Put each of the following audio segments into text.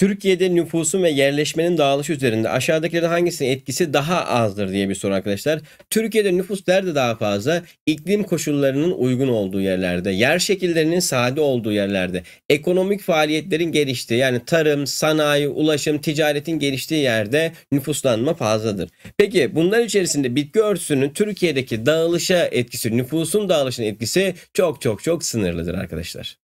Türkiye'de nüfusun ve yerleşmenin dağılışı üzerinde aşağıdakilerin hangisinin etkisi daha azdır diye bir soru arkadaşlar. Türkiye'de nüfus nerede daha fazla? İklim koşullarının uygun olduğu yerlerde, yer şekillerinin sade olduğu yerlerde, ekonomik faaliyetlerin geliştiği yani tarım, sanayi, ulaşım, ticaretin geliştiği yerde nüfuslanma fazladır. Peki bunlar içerisinde bitki örtüsünün Türkiye'deki dağılışa etkisi, nüfusun dağılışının etkisi çok çok çok sınırlıdır arkadaşlar.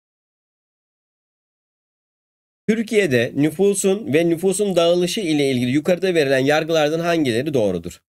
Türkiye'de nüfusun ve nüfusun dağılışı ile ilgili yukarıda verilen yargılardan hangileri doğrudur?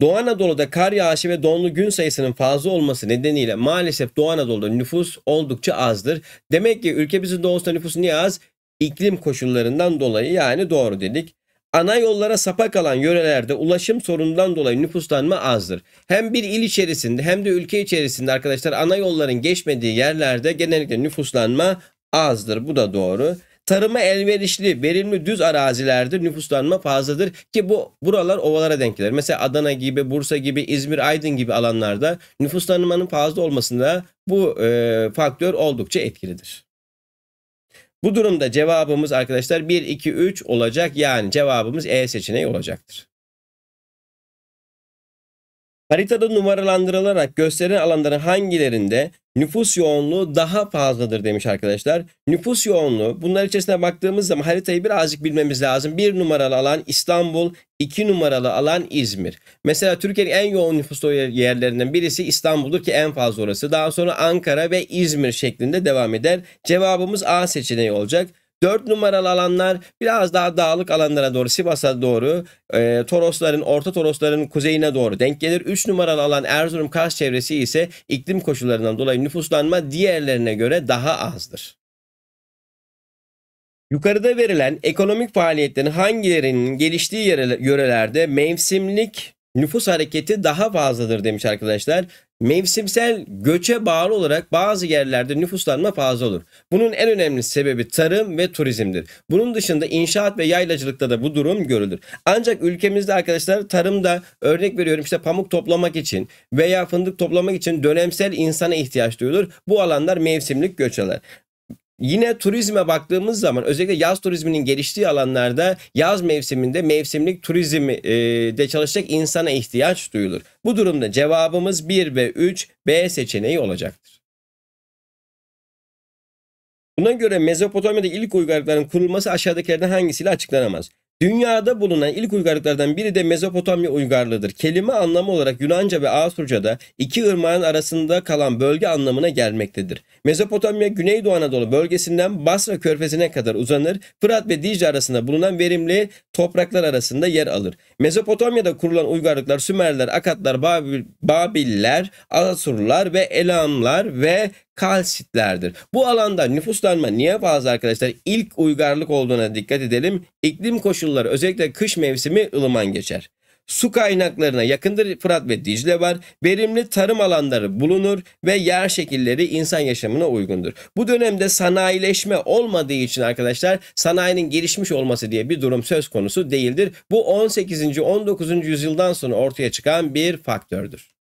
Doğu Anadolu'da kar yağışı ve donlu gün sayısının fazla olması nedeniyle maalesef Doğu Anadolu'da nüfus oldukça azdır. Demek ki ülkemizin doğusunda nüfus niye az? İklim koşullarından dolayı yani doğru dedik. Ana yollara sapa kalan yörelerde ulaşım sorunundan dolayı nüfuslanma azdır. Hem bir il içerisinde hem de ülke içerisinde arkadaşlar ana yolların geçmediği yerlerde genellikle nüfuslanma azdır. Bu da doğru. Tarıma elverişli, verimli düz arazilerde nüfuslanma fazladır ki bu buralar ovalara denk gelir. Mesela Adana gibi, Bursa gibi, İzmir, Aydın gibi alanlarda nüfuslanmanın fazla olmasında bu e, faktör oldukça etkilidir. Bu durumda cevabımız arkadaşlar 1 2 3 olacak. Yani cevabımız E seçeneği olacaktır. Haritada numaralandırılarak gösterilen alanların hangilerinde nüfus yoğunluğu daha fazladır demiş arkadaşlar. Nüfus yoğunluğu bunlar içerisine baktığımız zaman haritayı birazcık bilmemiz lazım. Bir numaralı alan İstanbul, iki numaralı alan İzmir. Mesela Türkiye'nin en yoğun nüfuslu yerlerinden birisi İstanbul'dur ki en fazla orası. Daha sonra Ankara ve İzmir şeklinde devam eder. Cevabımız A seçeneği olacak. 4 numaralı alanlar biraz daha dağlık alanlara doğru Sivas'a doğru e, Torosların Orta Torosların kuzeyine doğru denk gelir. 3 numaralı alan Erzurum Kars çevresi ise iklim koşullarından dolayı nüfuslanma diğerlerine göre daha azdır. Yukarıda verilen ekonomik faaliyetlerin hangilerinin geliştiği yörelerde mevsimlik nüfus hareketi daha fazladır demiş arkadaşlar. Mevsimsel göçe bağlı olarak bazı yerlerde nüfuslanma fazla olur. Bunun en önemli sebebi tarım ve turizmdir. Bunun dışında inşaat ve yaylacılıkta da bu durum görülür. Ancak ülkemizde arkadaşlar tarımda örnek veriyorum işte pamuk toplamak için veya fındık toplamak için dönemsel insana ihtiyaç duyulur. Bu alanlar mevsimlik göç alır. Yine turizme baktığımız zaman özellikle yaz turizminin geliştiği alanlarda yaz mevsiminde mevsimlik turizmde e, çalışacak insana ihtiyaç duyulur. Bu durumda cevabımız 1 ve 3 B seçeneği olacaktır. Buna göre Mezopotamya'da ilk uygarlıkların kurulması aşağıdakilerden hangisiyle açıklanamaz? Dünyada bulunan ilk uygarlıklardan biri de Mezopotamya uygarlığıdır. Kelime anlamı olarak Yunanca ve Asurca'da iki ırmağın arasında kalan bölge anlamına gelmektedir. Mezopotamya Güneydoğu Anadolu bölgesinden Basra körfezine kadar uzanır, Fırat ve Dicle arasında bulunan verimli topraklar arasında yer alır. Mezopotamya'da kurulan uygarlıklar Sümerler, Akatlar, Babil, Babiller, Asurlar ve Elamlar ve kalsitlerdir. Bu alanda nüfuslanma niye fazla arkadaşlar? İlk uygarlık olduğuna dikkat edelim. İklim koşulları yılları özellikle kış mevsimi ılıman geçer. Su kaynaklarına yakındır Fırat ve Dicle var. Verimli tarım alanları bulunur ve yer şekilleri insan yaşamına uygundur. Bu dönemde sanayileşme olmadığı için arkadaşlar sanayinin gelişmiş olması diye bir durum söz konusu değildir. Bu 18. 19. yüzyıldan sonra ortaya çıkan bir faktördür.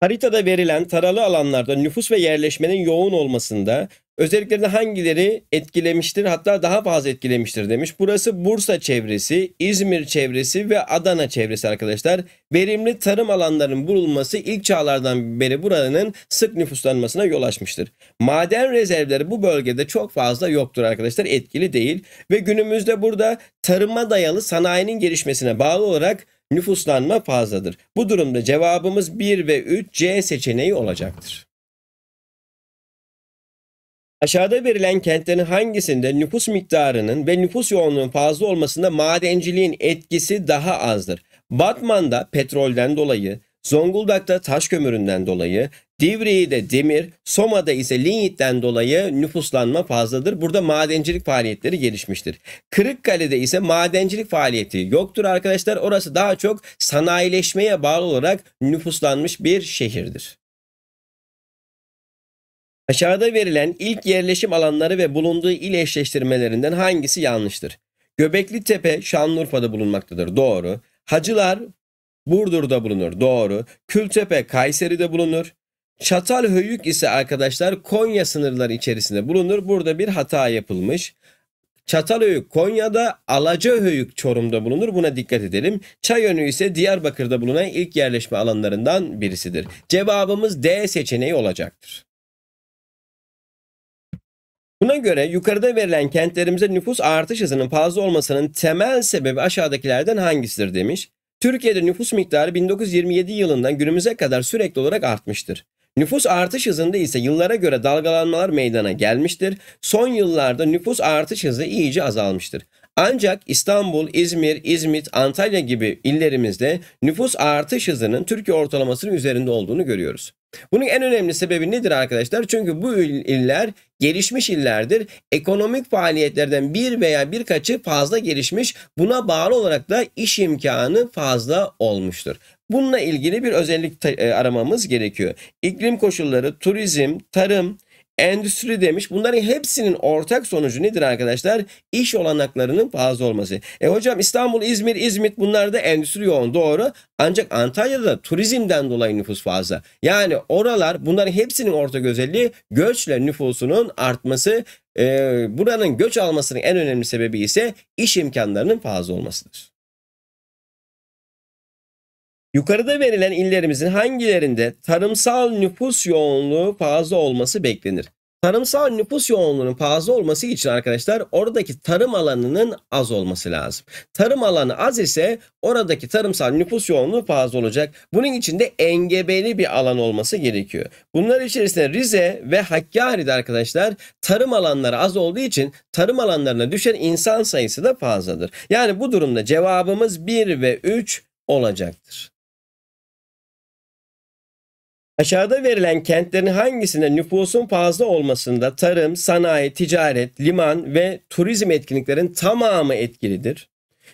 Haritada verilen taralı alanlarda nüfus ve yerleşmenin yoğun olmasında özelliklerinde hangileri etkilemiştir hatta daha fazla etkilemiştir demiş. Burası Bursa çevresi, İzmir çevresi ve Adana çevresi arkadaşlar. Verimli tarım alanlarının bulunması ilk çağlardan beri buranın sık nüfuslanmasına yol açmıştır. Maden rezervleri bu bölgede çok fazla yoktur arkadaşlar etkili değil ve günümüzde burada tarıma dayalı sanayinin gelişmesine bağlı olarak nüfuslanma fazladır. Bu durumda cevabımız 1 ve 3 C seçeneği olacaktır. Aşağıda verilen kentlerin hangisinde nüfus miktarının ve nüfus yoğunluğunun fazla olmasında madenciliğin etkisi daha azdır? Batman'da petrolden dolayı, Zonguldak'ta taş kömüründen dolayı, de demir, Soma'da ise linyitten dolayı nüfuslanma fazladır. Burada madencilik faaliyetleri gelişmiştir. Kırıkkale'de ise madencilik faaliyeti yoktur arkadaşlar. Orası daha çok sanayileşmeye bağlı olarak nüfuslanmış bir şehirdir. Aşağıda verilen ilk yerleşim alanları ve bulunduğu il eşleştirmelerinden hangisi yanlıştır? Göbekli Tepe Şanlıurfa'da bulunmaktadır. Doğru. Hacılar Burdur'da bulunur. Doğru. Kültepe Kayseri'de bulunur. Çatalhöyük ise arkadaşlar Konya sınırları içerisinde bulunur. Burada bir hata yapılmış. Çatalhöyük Konya'da, Alacahöyük Çorum'da bulunur. Buna dikkat edelim. Çayönü ise Diyarbakır'da bulunan ilk yerleşme alanlarından birisidir. Cevabımız D seçeneği olacaktır. Buna göre yukarıda verilen kentlerimize nüfus artış hızının fazla olmasının temel sebebi aşağıdakilerden hangisidir demiş. Türkiye'de nüfus miktarı 1927 yılından günümüze kadar sürekli olarak artmıştır. Nüfus artış hızında ise yıllara göre dalgalanmalar meydana gelmiştir. Son yıllarda nüfus artış hızı iyice azalmıştır. Ancak İstanbul, İzmir, İzmit, Antalya gibi illerimizde nüfus artış hızının Türkiye ortalamasının üzerinde olduğunu görüyoruz. Bunun en önemli sebebi nedir arkadaşlar? Çünkü bu iller Gelişmiş illerdir. Ekonomik faaliyetlerden bir veya birkaçı fazla gelişmiş. Buna bağlı olarak da iş imkanı fazla olmuştur. Bununla ilgili bir özellik e, aramamız gerekiyor. İklim koşulları, turizm, tarım, endüstri demiş. Bunların hepsinin ortak sonucu nedir arkadaşlar? İş olanaklarının fazla olması. E hocam İstanbul, İzmir, İzmit bunlar da endüstri yoğun doğru. Ancak Antalya'da turizmden dolayı nüfus fazla. Yani oralar bunların hepsinin ortak özelliği göçle nüfusunun artması. E, buranın göç almasının en önemli sebebi ise iş imkanlarının fazla olmasıdır. Yukarıda verilen illerimizin hangilerinde tarımsal nüfus yoğunluğu fazla olması beklenir? Tarımsal nüfus yoğunluğunun fazla olması için arkadaşlar oradaki tarım alanının az olması lazım. Tarım alanı az ise oradaki tarımsal nüfus yoğunluğu fazla olacak. Bunun için de engebeli bir alan olması gerekiyor. Bunlar içerisinde Rize ve Hakkari'de arkadaşlar tarım alanları az olduğu için tarım alanlarına düşen insan sayısı da fazladır. Yani bu durumda cevabımız 1 ve 3 olacaktır. Aşağıda verilen kentlerin hangisinde nüfusun fazla olmasında tarım, sanayi, ticaret, liman ve turizm etkinliklerin tamamı etkilidir?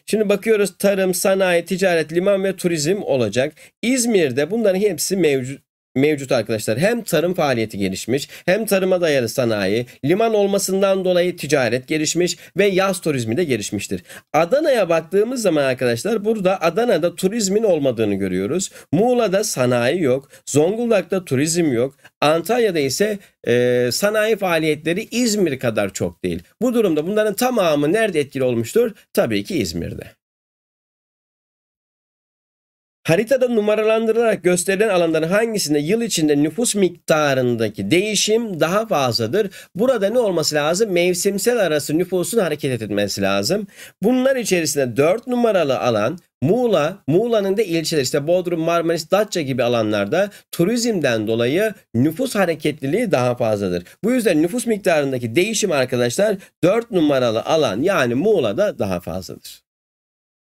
Şimdi bakıyoruz tarım, sanayi, ticaret, liman ve turizm olacak. İzmir'de bunların hepsi mevcut mevcut arkadaşlar. Hem tarım faaliyeti gelişmiş hem tarıma dayalı sanayi, liman olmasından dolayı ticaret gelişmiş ve yaz turizmi de gelişmiştir. Adana'ya baktığımız zaman arkadaşlar burada Adana'da turizmin olmadığını görüyoruz. Muğla'da sanayi yok, Zonguldak'ta turizm yok, Antalya'da ise e, sanayi faaliyetleri İzmir kadar çok değil. Bu durumda bunların tamamı nerede etkili olmuştur? Tabii ki İzmir'de. Haritada numaralandırılarak gösterilen alanların hangisinde yıl içinde nüfus miktarındaki değişim daha fazladır? Burada ne olması lazım? Mevsimsel arası nüfusun hareket etmesi lazım. Bunlar içerisinde 4 numaralı alan Muğla, Muğla'nın da ilçeleri işte Bodrum, Marmaris, Datça gibi alanlarda turizmden dolayı nüfus hareketliliği daha fazladır. Bu yüzden nüfus miktarındaki değişim arkadaşlar 4 numaralı alan yani Muğla'da daha fazladır.